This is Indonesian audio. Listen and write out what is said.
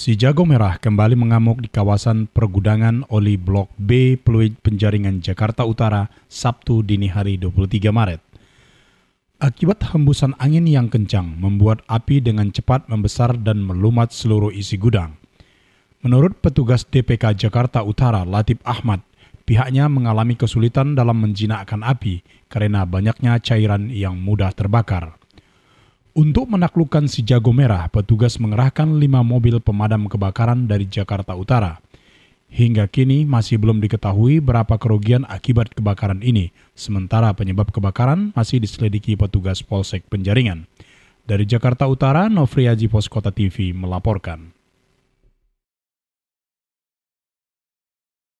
Si Jago Merah kembali mengamuk di kawasan pergudangan oli Blok B Pluit Penjaringan Jakarta Utara Sabtu dini hari 23 Maret. Akibat hembusan angin yang kencang membuat api dengan cepat membesar dan melumat seluruh isi gudang. Menurut petugas DPK Jakarta Utara Latif Ahmad, pihaknya mengalami kesulitan dalam menjinakkan api karena banyaknya cairan yang mudah terbakar. Untuk menaklukkan si jago merah, petugas mengerahkan lima mobil pemadam kebakaran dari Jakarta Utara. Hingga kini masih belum diketahui berapa kerugian akibat kebakaran ini, sementara penyebab kebakaran masih diselidiki petugas Polsek Penjaringan. Dari Jakarta Utara, Nofri Haji Poskota TV melaporkan.